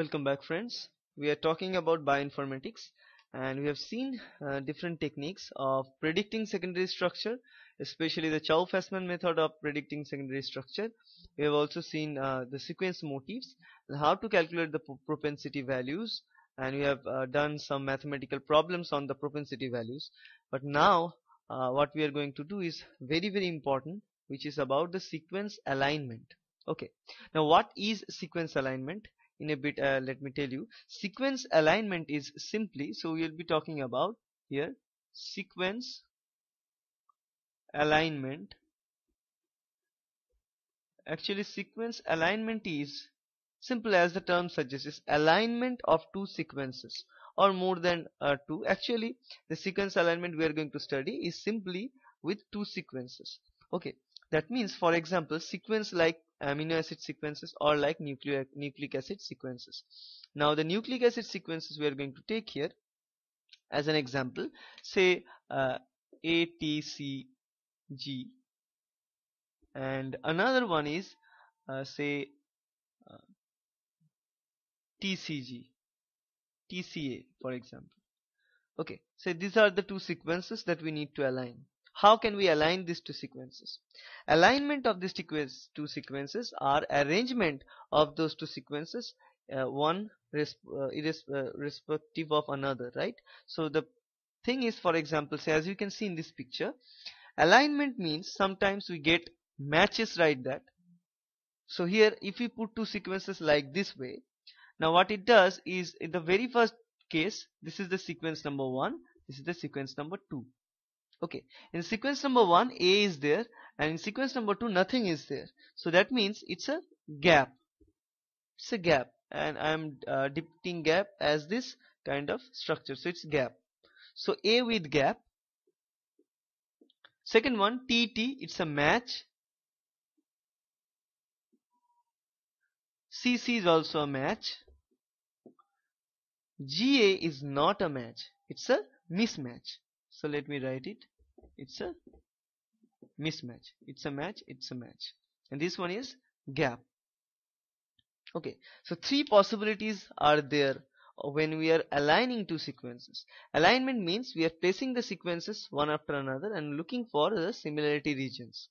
welcome back friends we are talking about bioinformatics and we have seen uh, different techniques of predicting secondary structure especially the Chow-Fasman method of predicting secondary structure we have also seen uh, the sequence motifs and how to calculate the propensity values and we have uh, done some mathematical problems on the propensity values but now uh, what we are going to do is very very important which is about the sequence alignment okay now what is sequence alignment in a bit uh, let me tell you sequence alignment is simply so we'll be talking about here sequence alignment actually sequence alignment is simple as the term suggests is alignment of two sequences or more than uh, two actually the sequence alignment we are going to study is simply with two sequences okay that means for example sequence like amino acid sequences or like nucleic, nucleic acid sequences. Now the nucleic acid sequences we are going to take here as an example say uh, ATCG and another one is uh, say uh, TCG TCA for example okay so these are the two sequences that we need to align how can we align these two sequences alignment of these two sequences are arrangement of those two sequences uh, one uh, uh, respective of another right so the thing is for example say as you can see in this picture alignment means sometimes we get matches right that so here if we put two sequences like this way now what it does is in the very first case this is the sequence number one this is the sequence number two okay in sequence number 1 a is there and in sequence number 2 nothing is there so that means it's a gap it's a gap and I'm uh, depicting gap as this kind of structure so it's gap so A with gap second one TT it's a match CC is also a match GA is not a match it's a mismatch so let me write it it's a mismatch it's a match it's a match and this one is gap okay so three possibilities are there when we are aligning two sequences alignment means we are placing the sequences one after another and looking for the similarity regions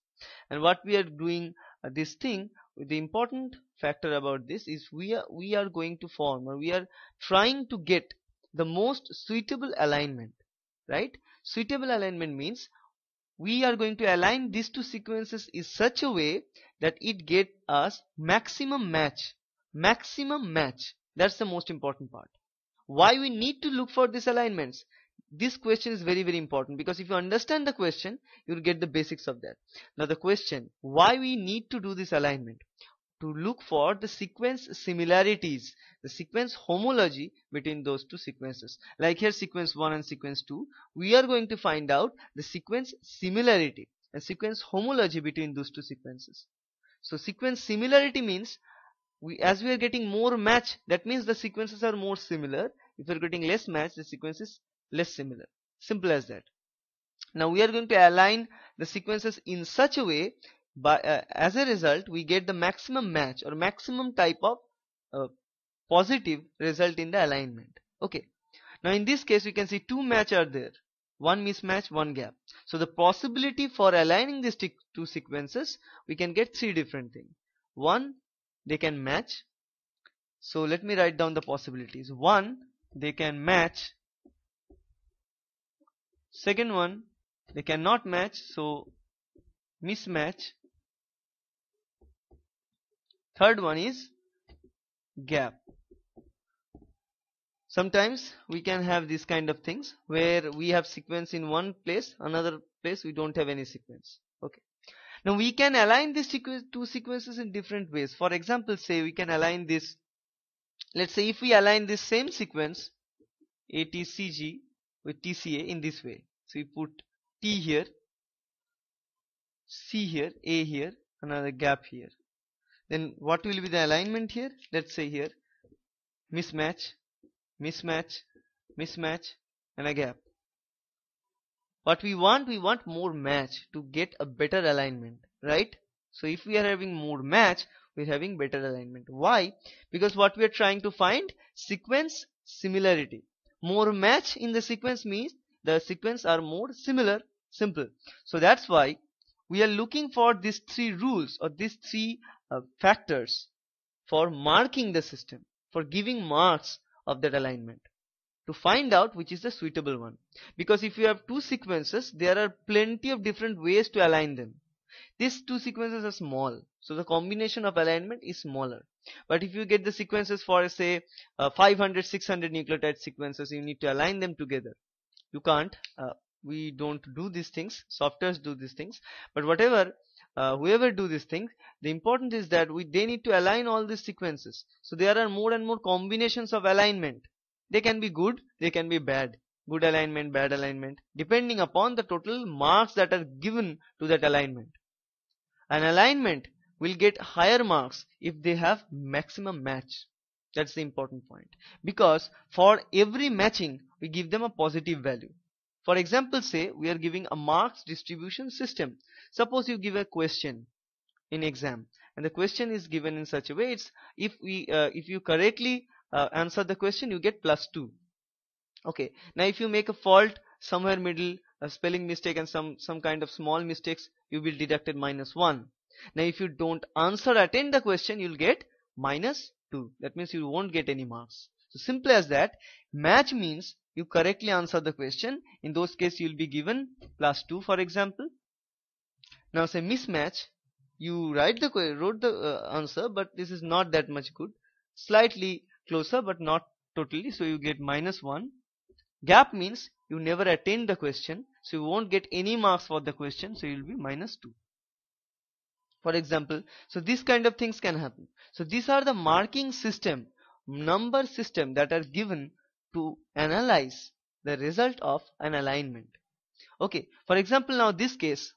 and what we are doing uh, this thing the important factor about this is we are we are going to form or we are trying to get the most suitable alignment right suitable alignment means we are going to align these two sequences in such a way that it get us maximum match maximum match that's the most important part why we need to look for these alignments this question is very very important because if you understand the question you'll get the basics of that now the question why we need to do this alignment to look for the sequence similarities, the sequence homology between those two sequences. Like here sequence 1 and sequence 2, we are going to find out the sequence similarity and sequence homology between those two sequences. So sequence similarity means we, as we are getting more match, that means the sequences are more similar. If we are getting less match, the sequence is less similar. Simple as that. Now we are going to align the sequences in such a way but uh, as a result we get the maximum match or maximum type of uh, positive result in the alignment okay now in this case we can see two match are there one mismatch one gap so the possibility for aligning these two sequences we can get three different things one they can match so let me write down the possibilities one they can match second one they cannot match so mismatch third one is gap sometimes we can have these kind of things where we have sequence in one place another place we don't have any sequence okay now we can align these sequ two sequences in different ways for example say we can align this let's say if we align this same sequence ATCG with TCA in this way so we put T here C here A here another gap here then what will be the alignment here let's say here mismatch mismatch mismatch and a gap what we want we want more match to get a better alignment right so if we are having more match we're having better alignment why because what we are trying to find sequence similarity more match in the sequence means the sequence are more similar simple so that's why we are looking for these three rules or these three uh, factors for marking the system, for giving marks of that alignment to find out which is the suitable one. Because if you have two sequences, there are plenty of different ways to align them. These two sequences are small, so the combination of alignment is smaller. But if you get the sequences for say uh, 500, 600 nucleotide sequences, you need to align them together. You can't. Uh, we don't do these things. Softwares do these things. But whatever uh, whoever do these things the important is that we they need to align all these sequences so there are more and more combinations of alignment they can be good they can be bad good alignment bad alignment depending upon the total marks that are given to that alignment an alignment will get higher marks if they have maximum match that's the important point because for every matching we give them a positive value for example, say we are giving a marks distribution system. Suppose you give a question in exam and the question is given in such a way it's if we uh, if you correctly uh, answer the question you get plus 2 okay now if you make a fault somewhere middle a spelling mistake and some some kind of small mistakes you will deducted minus 1 now if you don't answer attend the question you'll get minus 2 that means you won't get any marks so simple as that match means you correctly answer the question in those case you will be given plus 2 for example now say mismatch you write the wrote the uh, answer but this is not that much good slightly closer but not totally so you get minus 1 gap means you never attain the question so you won't get any marks for the question so you'll be minus 2 for example so these kind of things can happen so these are the marking system number system that are given to analyze the result of an alignment okay for example now this case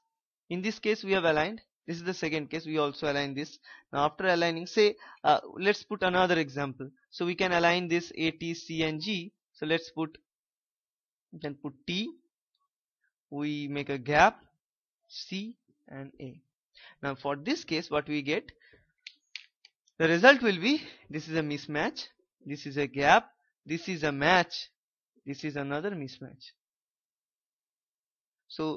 in this case we have aligned this is the second case we also align this now after aligning say uh, let's put another example so we can align this a t c and g so let's put then put t we make a gap c and a now for this case what we get the result will be this is a mismatch this is a gap this is a match this is another mismatch so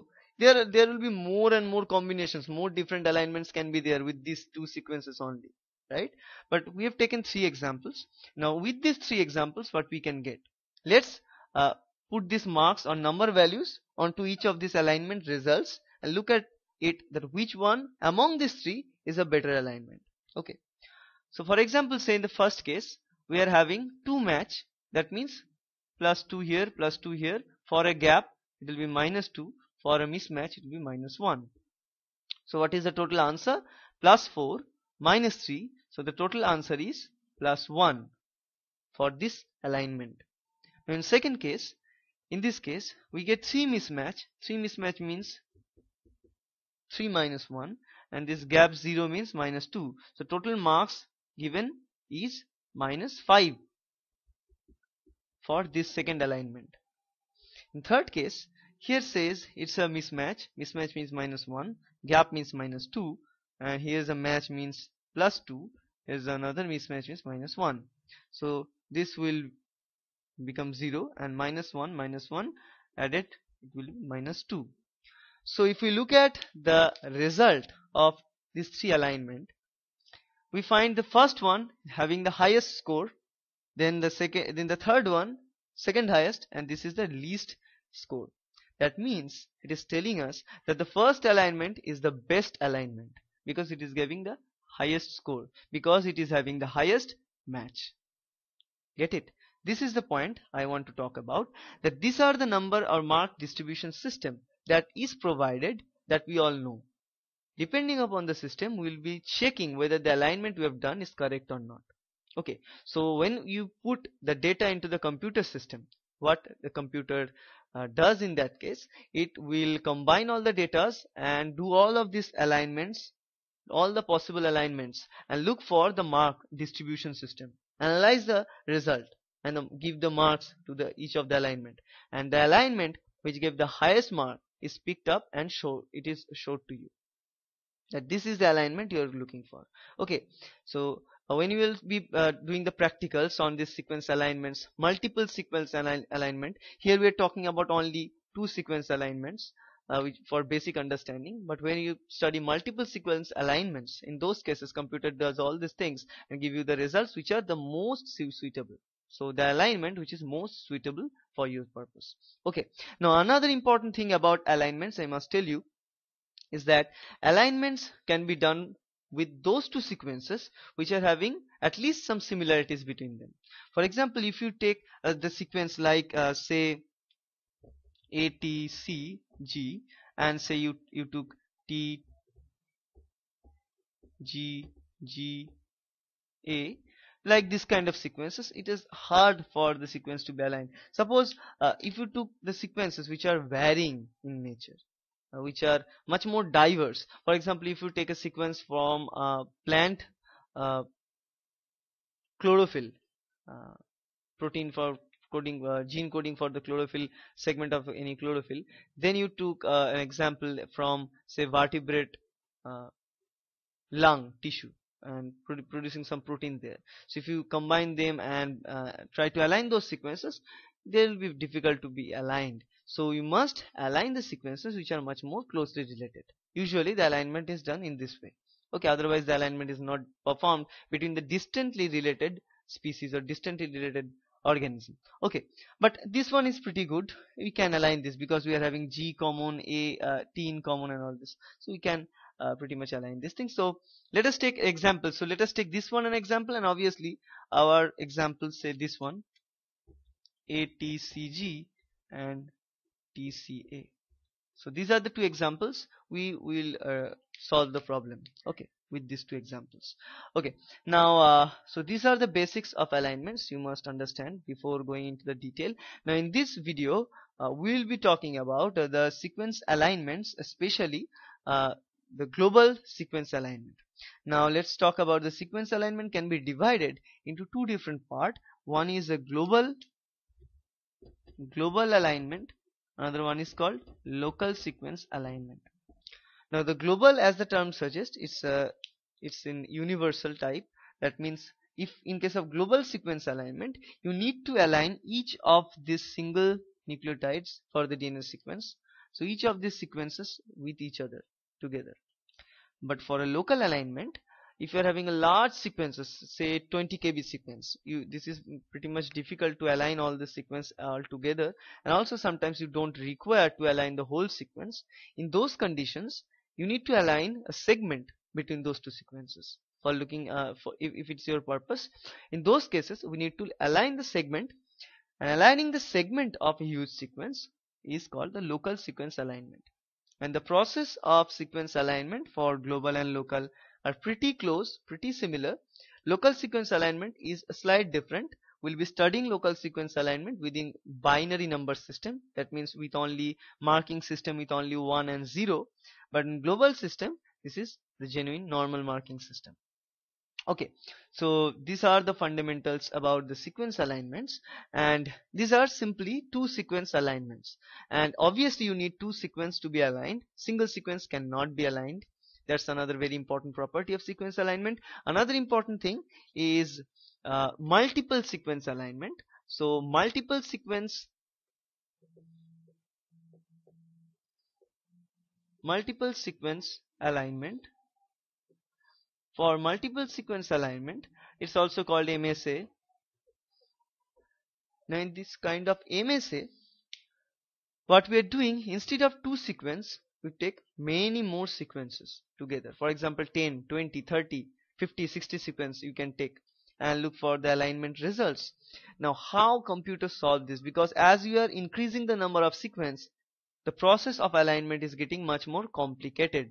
there there will be more and more combinations more different alignments can be there with these two sequences only right but we have taken three examples now with these three examples what we can get let's uh, put these marks or number values onto each of these alignment results and look at it that which one among these three is a better alignment okay so for example say in the first case we are having two match that means plus 2 here plus 2 here for a gap it will be minus 2 for a mismatch it will be minus 1 so what is the total answer plus 4 minus 3 so the total answer is plus 1 for this alignment now in second case in this case we get 3 mismatch 3 mismatch means 3 minus 1 and this gap 0 means minus 2 so total marks given is minus 5 for this second alignment in third case here says it's a mismatch mismatch means minus 1 gap means minus 2 and here's a match means plus 2 here's another mismatch means minus 1 so this will become 0 and minus 1 minus 1 added it will be minus 2 so if we look at the result of these three alignment we find the first one having the highest score then the second then the third one second highest and this is the least score that means it is telling us that the first alignment is the best alignment because it is giving the highest score because it is having the highest match get it this is the point I want to talk about that these are the number or mark distribution system that is provided that we all know depending upon the system we will be checking whether the alignment we have done is correct or not okay so when you put the data into the computer system what the computer uh, does in that case it will combine all the datas and do all of these alignments all the possible alignments and look for the mark distribution system analyze the result and um, give the marks to the each of the alignment and the alignment which gave the highest mark is picked up and show it is showed to you that this is the alignment you are looking for okay so uh, when you will be uh, doing the practicals on this sequence alignments multiple sequence alignment here we are talking about only two sequence alignments uh, which for basic understanding but when you study multiple sequence alignments in those cases computer does all these things and give you the results which are the most suitable so the alignment which is most suitable for your purpose okay now another important thing about alignments I must tell you is that alignments can be done with those two sequences which are having at least some similarities between them for example if you take uh, the sequence like uh, say ATCG and say you you took T G G A like this kind of sequences it is hard for the sequence to be aligned suppose uh, if you took the sequences which are varying in nature which are much more diverse for example if you take a sequence from uh, plant uh, chlorophyll uh, protein for coding uh, gene coding for the chlorophyll segment of any chlorophyll then you took uh, an example from say vertebrate uh, lung tissue and producing some protein there so if you combine them and try to align those sequences they will be difficult to be aligned so you must align the sequences which are much more closely related. Usually the alignment is done in this way. Okay, otherwise the alignment is not performed between the distantly related species or distantly related organism. Okay, but this one is pretty good. We can align this because we are having G common, A, uh, T in common and all this. So we can uh, pretty much align this thing. So let us take examples. So let us take this one an example and obviously our examples say this one ATCG and TCA. So these are the two examples. We will uh, solve the problem. Okay, with these two examples. Okay, now uh, so these are the basics of alignments you must understand before going into the detail. Now in this video, uh, we'll be talking about uh, the sequence alignments, especially uh, the global sequence alignment. Now let's talk about the sequence alignment can be divided into two different part. One is a global global alignment another one is called local sequence alignment now the global as the term suggests it's a uh, it's in universal type that means if in case of global sequence alignment you need to align each of these single nucleotides for the DNA sequence so each of these sequences with each other together but for a local alignment if you are having a large sequences say 20 kb sequence you this is pretty much difficult to align all the sequence all together and also sometimes you don't require to align the whole sequence in those conditions you need to align a segment between those two sequences for looking uh, for if, if it's your purpose in those cases we need to align the segment and aligning the segment of a huge sequence is called the local sequence alignment and the process of sequence alignment for global and local are pretty close, pretty similar. Local sequence alignment is a slight different. We'll be studying local sequence alignment within binary number system. That means with only marking system with only 1 and 0. But in global system, this is the genuine normal marking system okay so these are the fundamentals about the sequence alignments and these are simply two sequence alignments and obviously you need two sequence to be aligned single sequence cannot be aligned that's another very important property of sequence alignment another important thing is uh, multiple sequence alignment so multiple sequence multiple sequence alignment for multiple sequence alignment it's also called MSA now in this kind of MSA what we are doing instead of two sequence we take many more sequences together for example 10 20 30 50 60 sequence you can take and look for the alignment results now how computers solve this because as you are increasing the number of sequence the process of alignment is getting much more complicated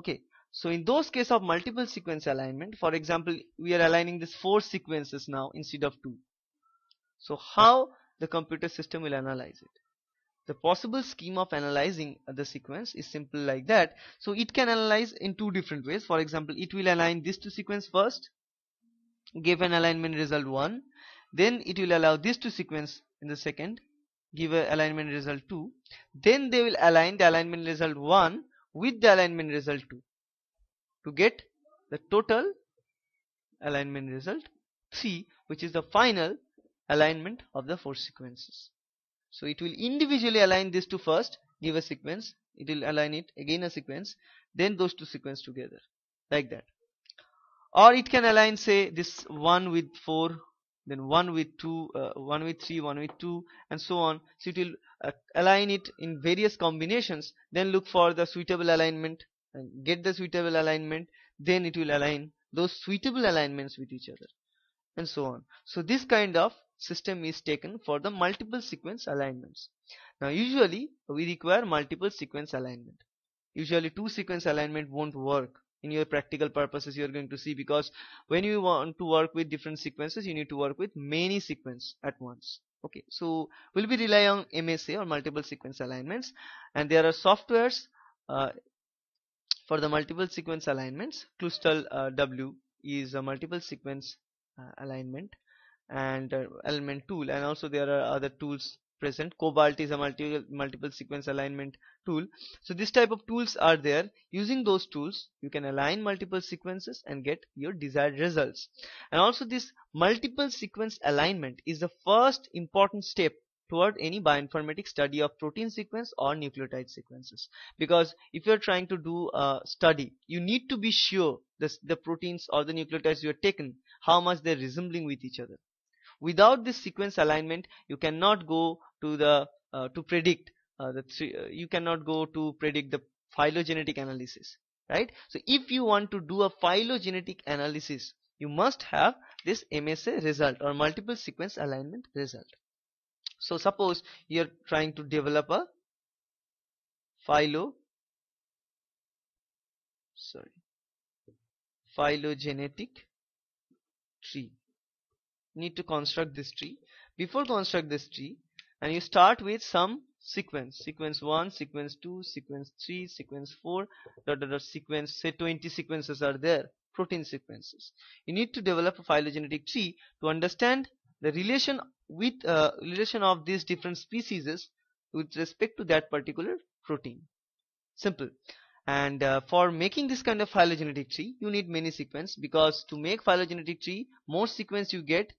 okay so in those case of multiple sequence alignment for example we are aligning this four sequences now instead of two so how the computer system will analyze it the possible scheme of analyzing the sequence is simple like that so it can analyze in two different ways for example it will align these two sequence first give an alignment result 1 then it will allow these two sequence in the second give a alignment result 2 then they will align the alignment result 1 with the alignment result 2 to get the total alignment result 3 which is the final alignment of the four sequences so it will individually align these two first give a sequence it will align it again a sequence then those two sequences together like that or it can align say this one with four then one with two uh, one with three one with two and so on so it will uh, align it in various combinations then look for the suitable alignment and get the suitable alignment then it will align those suitable alignments with each other and so on so this kind of system is taken for the multiple sequence alignments. Now usually we require multiple sequence alignment. Usually two sequence alignment won't work in your practical purposes you're going to see because when you want to work with different sequences you need to work with many sequences at once okay so we'll be relying on MSA or multiple sequence alignments and there are softwares uh, for the multiple sequence alignments Clustal uh, W is a multiple sequence uh, alignment and uh, element tool and also there are other tools present cobalt is a multi multiple sequence alignment tool so this type of tools are there using those tools you can align multiple sequences and get your desired results and also this multiple sequence alignment is the first important step toward any bioinformatics study of protein sequence or nucleotide sequences because if you're trying to do a study you need to be sure the, the proteins or the nucleotides you have taken how much they're resembling with each other without this sequence alignment you cannot go to the uh, to predict uh, the uh, you cannot go to predict the phylogenetic analysis right so if you want to do a phylogenetic analysis you must have this MSA result or multiple sequence alignment result so suppose you're trying to develop a phylo sorry phylogenetic tree need to construct this tree before construct this tree and you start with some sequence sequence 1 sequence 2 sequence 3 sequence 4 dot dot, dot sequence say 20 sequences are there protein sequences you need to develop a phylogenetic tree to understand the relation with uh, relation of these different species with respect to that particular protein simple and uh, for making this kind of phylogenetic tree you need many sequence because to make phylogenetic tree more sequence you get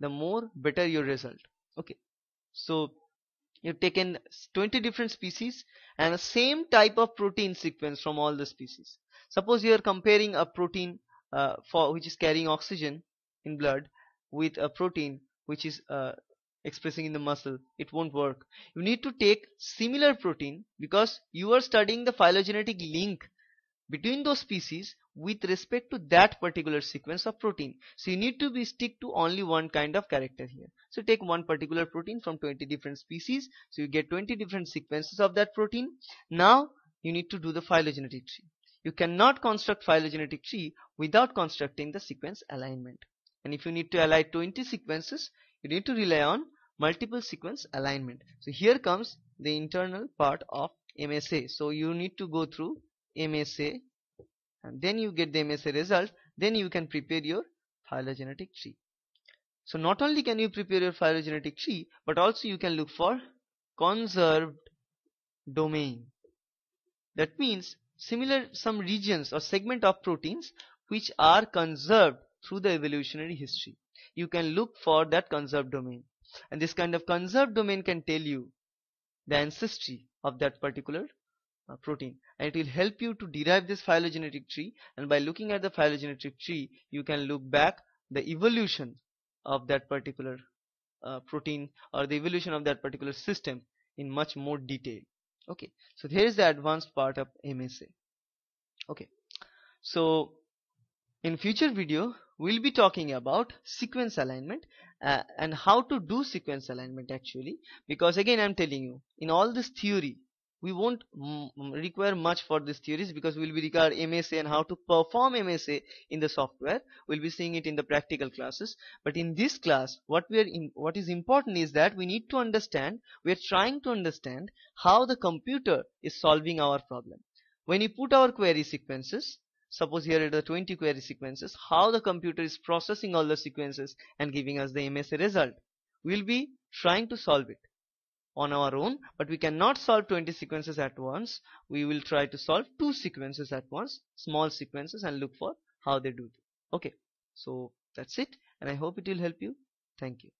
the more better your result okay so you've taken 20 different species and the same type of protein sequence from all the species suppose you are comparing a protein uh, for which is carrying oxygen in blood with a protein which is uh, expressing in the muscle it won't work you need to take similar protein because you are studying the phylogenetic link between those species with respect to that particular sequence of protein. So you need to be stick to only one kind of character here. So take one particular protein from 20 different species. So you get 20 different sequences of that protein. Now you need to do the phylogenetic tree. You cannot construct phylogenetic tree without constructing the sequence alignment. And if you need to align 20 sequences, you need to rely on multiple sequence alignment. So here comes the internal part of MSA. So you need to go through MSA and then you get the MSA result then you can prepare your phylogenetic tree. So not only can you prepare your phylogenetic tree but also you can look for conserved domain. That means similar some regions or segment of proteins which are conserved through the evolutionary history. You can look for that conserved domain and this kind of conserved domain can tell you the ancestry of that particular uh, protein and it will help you to derive this phylogenetic tree and by looking at the phylogenetic tree you can look back the evolution of that particular uh, protein or the evolution of that particular system in much more detail okay so here is the advanced part of MSA okay so in future video we'll be talking about sequence alignment uh, and how to do sequence alignment actually because again I'm telling you in all this theory we won't mm, require much for these theories because we'll be require MSA and how to perform MSA in the software we'll be seeing it in the practical classes but in this class what we are what is important is that we need to understand we are trying to understand how the computer is solving our problem when we put our query sequences suppose here are the 20 query sequences how the computer is processing all the sequences and giving us the MSA result we'll be trying to solve it on our own but we cannot solve 20 sequences at once we will try to solve two sequences at once small sequences and look for how they do okay so that's it and I hope it will help you thank you